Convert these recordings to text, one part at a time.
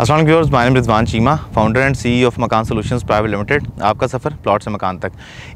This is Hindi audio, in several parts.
असल viewers my Rizwan Cheema founder and CEO of Makaan solutions private limited आपका सफ़र प्लॉट से मकान तक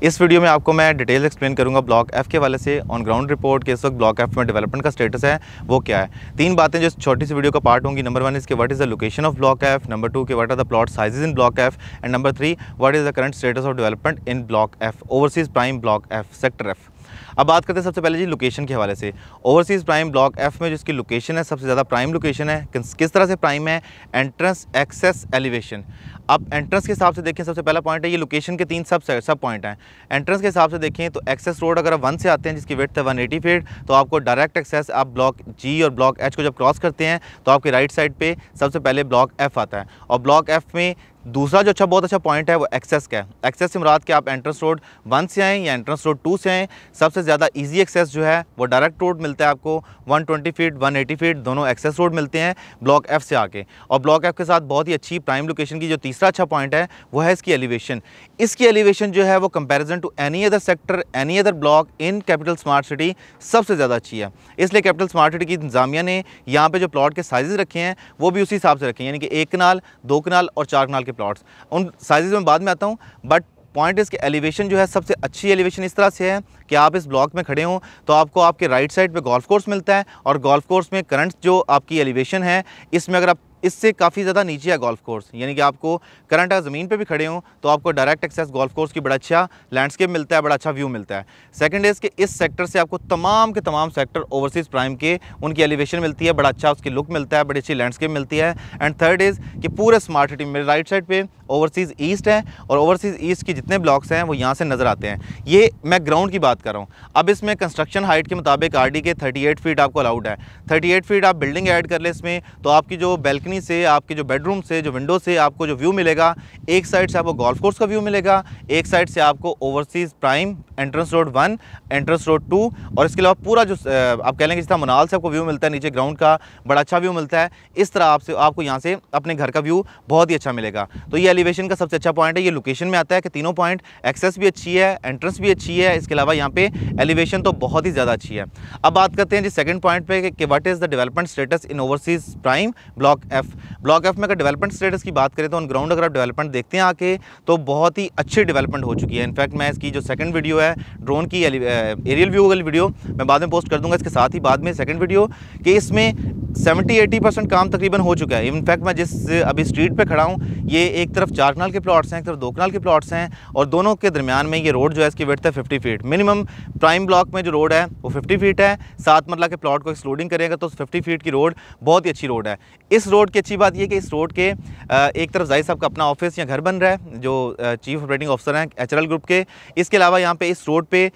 इस वीडियो में आपको मैं डिटेल एक्सप्लेन करूंगा ब्लॉक एफ के वाले से ऑन ग्राउंड रिपोर्ट के इस वक्त ब्लॉक एफ में डेवलपमेंट का स्टेटस है वो क्या है तीन बातें जो छोटी सी वीडियो का पार्ट होंगी नंबर वन इसके what is the location of block F number two के what are the plot size in block F and number three what is the current status of development in block F overseas prime block F sector F अब बात करते हैं सबसे पहले जी लोकेशन के हवाले से ओवरसीज़ प्राइम ब्लॉक एफ में जिसकी लोकेशन है सबसे ज़्यादा प्राइम लोकेशन है किस तरह से प्राइम है एंट्रेंस एक्सेस एलिवेशन अब एंट्रेंस के हिसाब से देखें सबसे पहला पॉइंट है ये लोकेशन के तीन सब सब पॉइंट हैं एंट्रेंस के हिसाब से देखें तो एक्सेस रोड अगर आप वन से आते हैं जिसकी वेट है वन एटी फीट तो आपको डायरेक्ट एक्सेस आप ब्लॉक जी और ब्लॉक एच को जब क्रॉस करते हैं तो आपके राइट साइड पर सबसे पहले ब्लॉक एफ आता है और ब्लॉक एफ में दूसरा जो अच्छा बहुत अच्छा पॉइंट है वो एक्सेस का है एक्सेस से मुराद के आप एंट्रेंस रोड वन से आएँ या एंट्रेंस रोड टू से आएँ सबसे ज़्यादा इजी एक्सेस जो है वो डायरेक्ट रोड मिलता है आपको 120 फीट 180 फीट दोनों एक्सेस रोड मिलते हैं ब्लॉक एफ़ से आके और ब्लॉक एफ़ के साथ बहुत ही अच्छी प्राइम लोकेशन की जो तीसरा अच्छा पॉइंट है वो है इसकी एलिवेशन इसकी एलिवेशन जो है वो comparison to any other sector any other block in capital smart city सबसे ज़्यादा अच्छी है इसलिए कैपिटल स्मार्ट सिटी की इंतजामिया ने यहाँ पर जो प्लाट के साइज़ रखे हैं वो भी उसी हिसाब से रखे हैं यानी कि एक कनाल दो कनाल और चार कनाल के प्लॉट्स उन साइज़ में बाद में आता हूँ बट पॉइंट इसके एलिवेशन जो है सबसे अच्छी एलिवेशन इस तरह से है कि आप इस ब्लॉक में खड़े हों तो आपको आपके राइट साइड पे गोल्फ कोर्स मिलता है और गोल्फ कोर्स में करंट जो आपकी एलिवेशन है इसमें अगर आप इससे काफ़ी ज़्यादा नीचे है गोल्फ कोर्स यानी कि आपको करंट अगर ज़मीन पर भी खड़े हों तो आपको डायरेक्ट एक्सेस गोल्फ कोर्स की बड़ा अच्छा लैंडस्केप मिलता है बड़ा अच्छा व्यू मिलता है सेकेंड इज़ के इस सेक्टर से आपको तमाम के तमाम सेक्टर ओवरसीज़ प्राइम के उनकी एलिवेशन मिलती है बड़ा अच्छा उसकी लुक मिलता है बड़ी अच्छी लैंडस्केप मिलती है एंड थर्ड इज़ कि पूरे स्मार्ट सिटी मेरे राइट साइड पे ओवरसीज़ ईस्ट है और ओवरसीज़ ईस्ट के जितने ब्लॉक्स हैं वो यहाँ से नज़र आते हैं ये मैं ग्राउंड की बात कर रहा हूँ अब इसमें कंस्ट्रक्शन हाइट के मुताबिक आर के थर्टी फीट आपको अलाउड है थर्टी फीट आप बिल्डिंग एड कर लें इसमें तो आपकी जो बैल्कनी बालकनी से आपके जो बेडरूम से जो विंडो से आपको जो व्यू मिलेगा एक साइड से आपको गोल्फ कोर्स का व्यू मिलेगा एक साइड से आपको overseas prime entrance road one entrance road two और इसके अलावा पूरा जो आप कह लेंगे तरह मनाल से आपको व्यू मिलता है नीचे ग्राउंड का बड़ा अच्छा व्यू मिलता है इस तरह आपसे आपको यहाँ से अपने घर का व्यू बहुत ही अच्छा मिलेगा तो ये एलिवेशन का सबसे अच्छा पॉइंट है ये लोकेशन में आता है कि तीनों पॉइंट एक्सेस भी अच्छी है एंट्रेंस भी अच्छी है इसके अलावा यहाँ पे एलिवेशन तो बहुत ही ज़्यादा अच्छी है अब बात करते हैं जी सेकंड पॉइंट पे कि what is the development status in overseas prime block F block F में अगर डेवलपमेंट स्टेटस की बात करें तो ऑन ग्राउंड अगर आप डेवलपमेंट देखते हैं आके तो बहुत ही अच्छी डेवलपमेंट हो चुकी है इनफैक्ट मैं इसकी जो सेकंड वीडियो है ड्रोन की एरियल uh, व्यू वाली वीडियो मैं बाद में पोस्ट कर दूंगा इसके साथ ही बाद में सेकंड वीडियो कि इसमें सेवेंटी एटी परसेंट काम तकरीबन हो चुका है इनफैक्ट मैं जिस अभी स्ट्रीट पे खड़ा हूँ ये एक तरफ चार कनाल के प्लॉट्स हैं एक तरफ दो कनाल के प्लॉट्स हैं और दोनों के दरमियान में ये रोड जो है इसकी वेट है fifty feet minimum prime block में जो रोड है वो फिफ्टी फीट है सात मरला के प्लॉट को एक्सक्लूडिंग करेगा तो फिफ्टी फीट की रोड बहुत ही अच्छी रोड है इस रोड की अच्छी बात यह कि इस रोड के एक तरफ जाहिर साहब का अपना ऑफिस या घर बन रहा है जो चीफ ऑपरेटिंग ऑफिसर हैं एच ग्रुप के इसके अलावा यहाँ पर इस रोड पर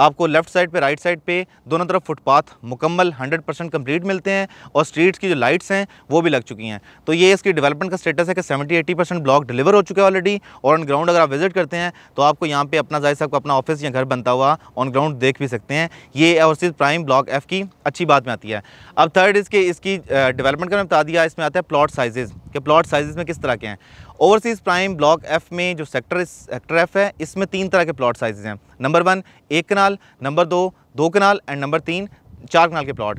आपको लेफ्ट साइड पे राइट साइड पे दोनों तरफ फुटपाथ मुकम्मल 100 परसेंट कम्प्लीट मिलते हैं और स्ट्रीट्स की जो लाइट्स हैं वो भी लग चुकी हैं तो ये इसकी डेवलपमेंट का स्टेटस है कि seventy eighty percent block deliver हो चुका है ऑलरेडी और ऑन ग्राउंड अगर आप विजिट करते हैं तो आपको यहाँ पर अपना जाहिर साहब अपना ऑफिस या घर बनता हुआ ऑन ग्राउंड देख भी सकते हैं ये ओवरसीज प्राइम ब्लॉक एफ की अच्छी बात में आती है अब थर्ड इसके इसकी डेवलपमेंट का मैं बता दिया इसमें आता है प्लॉट साइजेज़ के प्लॉट साइजेज़ में किस तरह के हैं ओवरसीज़ प्राइम ब्लॉक एफ़ में जो सेक्टर सेक्टर एफ़ है इसमें तीन तरह के प्लॉट साइजेज़ हैं नंबर वन एक कनाल नंबर दो दो कनाल एंड नंबर तीन चार कनाल के प्लॉट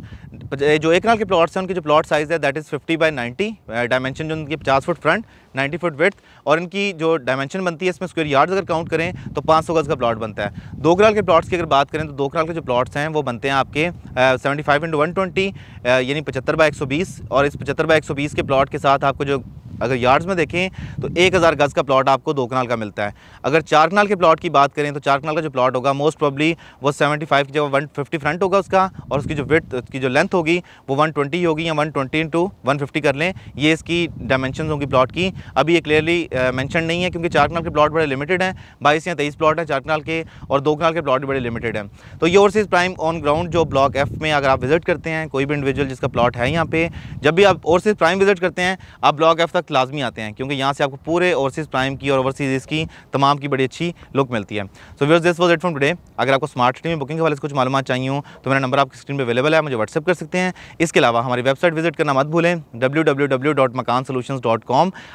जो एक कनाल के प्लॉट्स हैं उनके जो प्लॉट साइज़ है दैट इज़ 50 बाय 90 डायमेंशन जो उनकी 50 फुट फ्रंट 90 फुट विथ और इनकी जो डायमेंशन बनती है इसमें स्क्वायर यार्ड अगर काउंट करें तो 500 गज़ का प्लॉट बनता है दो कनाल के प्लॉट्स की अगर बात करें तो दो कनाल के जो प्लॉट्स हैं वो बनते हैं आपके सेवेंटी फाइव इंटू यानी पचहत्तर बाई एक और इस पचहत्तर बाई एक के प्लॉट के साथ आपको जो अगर यार्ड्स में देखें तो एक हज़ार गज़ का प्लॉट आपको दो कनाल का मिलता है अगर चार कनाल के प्लॉट की बात करें तो चार कनाल का जो प्लॉट होगा मोस्ट प्रॉब्ली वो सेवेंटी फाइव की जगह वन फिफ्टी फ्रंट होगा उसका और उसकी जो विथ उसकी जो लेंथ होगी वो वन ट्वेंटी होगी या one twenty into one fifty कर लें ये इसकी डायमेंशन होंगी प्लॉट की अभी ये क्लियरली मैंशन नहीं है क्योंकि चार कनाल के प्लॉट बड़े लिमिटेड हैं बाईस या तेईस प्लॉट हैं चार कनाल के और दो कनाल के प्लॉट बड़े लिमिटेड हैं तो ये सीज प्राइम ऑन ग्राउंड जो ब्लॉक एफ में अगर आप विजिट करते हैं कोई भी इंडिविजुअल जिसका प्लॉट है यहाँ पे जब भी आप ओवरसीज़ प्राइम विजिट करते हैं आप ब्लॉक एफ तक वक्त लाजमी आते हैं क्योंकि यहाँ से आपको पूरे ओवरसीज़ प्राइम की और ओवरसीज़ की तमाम की बड़ी अच्छी लुक मिलती है so viewers this was it from today अगर आपको स्मार्ट सिटी में बुकिंग के वाले कुछ मालूम चाहिए हो तो मेरा नंबर आपकी स्क्रीन पर अवेलेबल है मुझे व्हाट्सअप कर सकते हैं इसके अलावा हमारी वेबसाइट विजिट करना मत भूलें डब्ल्यू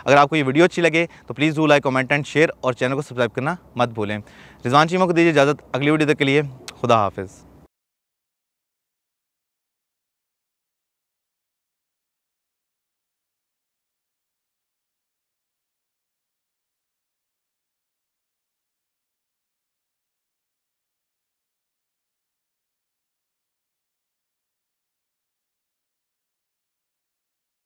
अगर आपको ये वीडियो अच्छी लगे तो please do like comment and share और चैनल को सब्सक्राइब करना मत भूलें रिजवान चीमा को दीजिए इजाज़त अगली वीडियो तक के लिए खुदा हाफिज़